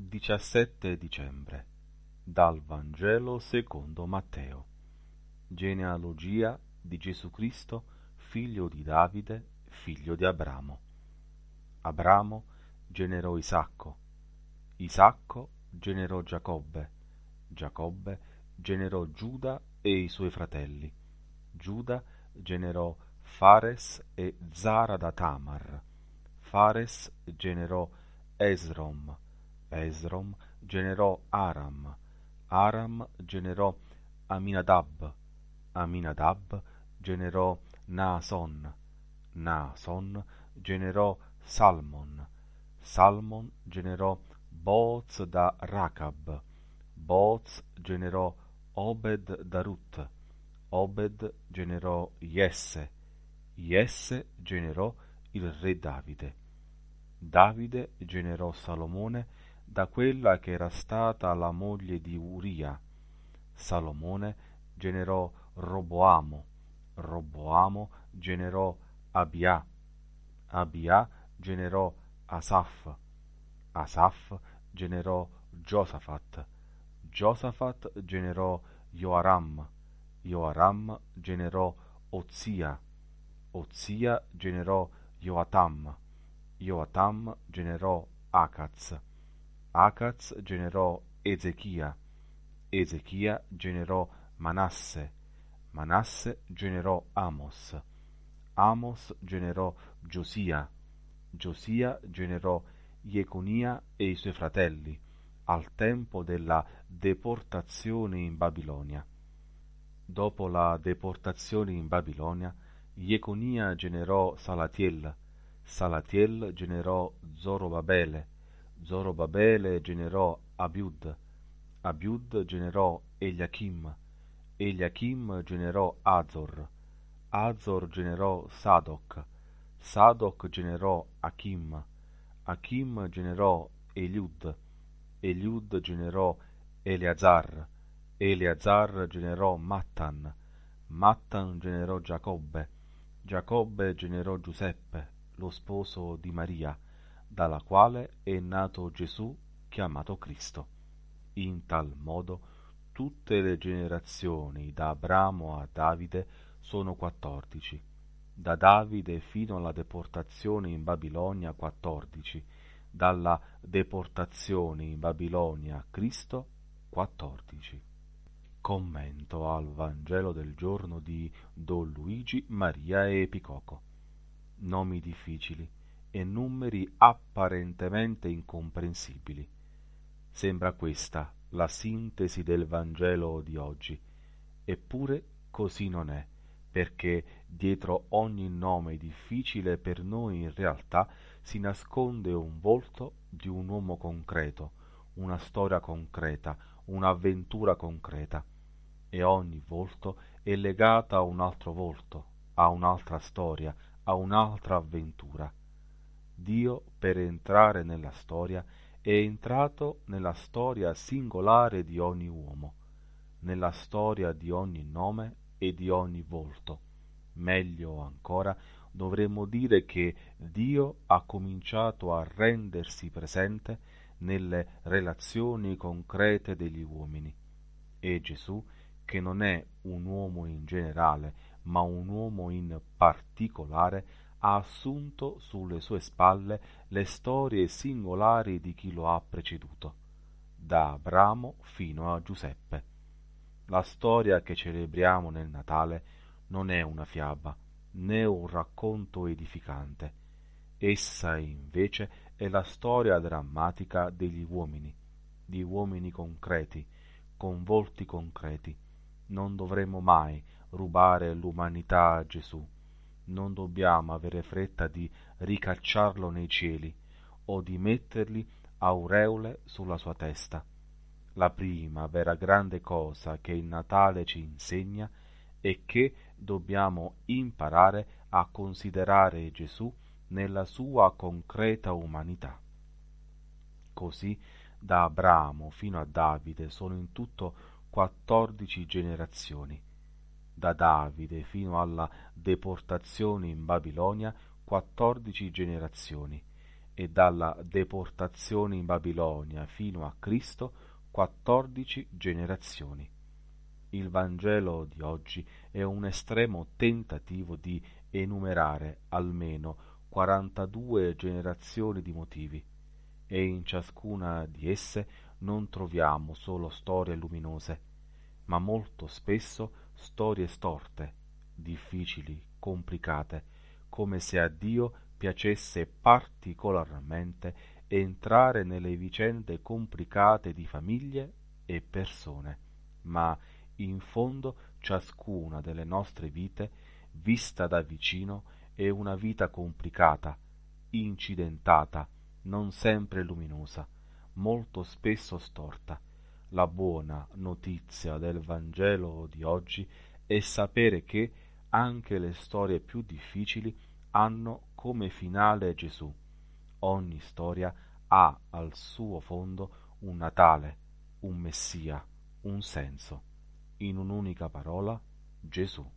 17 dicembre dal Vangelo secondo Matteo Genealogia di Gesù Cristo, figlio di Davide, figlio di Abramo. Abramo generò Isacco, Isacco generò Giacobbe, Giacobbe generò Giuda e i suoi fratelli, Giuda generò Fares e Zara da Tamar, Fares generò Esrom, Esrom generò Aram, Aram generò Aminadab, Aminadab generò Naason, Naason generò Salmon, Salmon generò Boz da Racab, Boz generò Obed da Rut, Obed generò Jesse, Jesse generò il re Davide, Davide generò Salomone da quella che era stata la moglie di Uria. Salomone generò Roboamo, Roboamo generò Abia, Abia generò Asaf, Asaf generò Giosafat, Giosafat generò Joaram, Joaram generò Ozia, Ozia generò Joatam, Joatam generò Akaz. Acaz generò Ezechia, Ezechia generò Manasse, Manasse generò Amos, Amos generò Giosia, Giosia generò Jeconia e i suoi fratelli al tempo della deportazione in Babilonia. Dopo la deportazione in Babilonia, Jeconia generò Salatiel, Salatiel generò Zorobabele, Zorobabele generò Abiud, Abiud generò Eliachim, Eliachim generò Azor, Azor generò Sadoc, Sadoc generò Achim, Achim generò Eliud, Eliud generò Eleazar, Eleazar generò Mattan, Mattan generò Giacobbe, Giacobbe generò Giuseppe, lo sposo di Maria, dalla quale è nato Gesù chiamato Cristo. In tal modo tutte le generazioni da Abramo a Davide sono quattordici, da Davide fino alla deportazione in Babilonia quattordici, dalla deportazione in Babilonia a Cristo quattordici. Commento al Vangelo del giorno di Don Luigi Maria Epicoco. Nomi difficili e numeri apparentemente incomprensibili. Sembra questa la sintesi del Vangelo di oggi, eppure così non è, perché dietro ogni nome difficile per noi in realtà si nasconde un volto di un uomo concreto, una storia concreta, un'avventura concreta e ogni volto è legata a un altro volto, a un'altra storia, a un'altra avventura. Dio per entrare nella storia è entrato nella storia singolare di ogni uomo, nella storia di ogni nome e di ogni volto. Meglio ancora, dovremmo dire che Dio ha cominciato a rendersi presente nelle relazioni concrete degli uomini. E Gesù, che non è un uomo in generale, ma un uomo in particolare, ha assunto sulle sue spalle le storie singolari di chi lo ha preceduto, da Abramo fino a Giuseppe. La storia che celebriamo nel Natale non è una fiaba, né un racconto edificante. Essa invece è la storia drammatica degli uomini, di uomini concreti, con volti concreti. Non dovremmo mai rubare l'umanità a Gesù non dobbiamo avere fretta di ricacciarlo nei cieli o di mettergli aureole sulla sua testa. La prima vera grande cosa che il Natale ci insegna è che dobbiamo imparare a considerare Gesù nella sua concreta umanità. Così da Abramo fino a Davide sono in tutto quattordici generazioni da Davide fino alla deportazione in Babilonia 14 generazioni e dalla deportazione in Babilonia fino a Cristo 14 generazioni. Il Vangelo di oggi è un estremo tentativo di enumerare almeno 42 generazioni di motivi e in ciascuna di esse non troviamo solo storie luminose, ma molto spesso storie storte, difficili, complicate, come se a Dio piacesse particolarmente entrare nelle vicende complicate di famiglie e persone, ma in fondo ciascuna delle nostre vite, vista da vicino, è una vita complicata, incidentata, non sempre luminosa, molto spesso storta, la buona notizia del Vangelo di oggi è sapere che anche le storie più difficili hanno come finale Gesù. Ogni storia ha al suo fondo un Natale, un Messia, un senso. In un'unica parola, Gesù.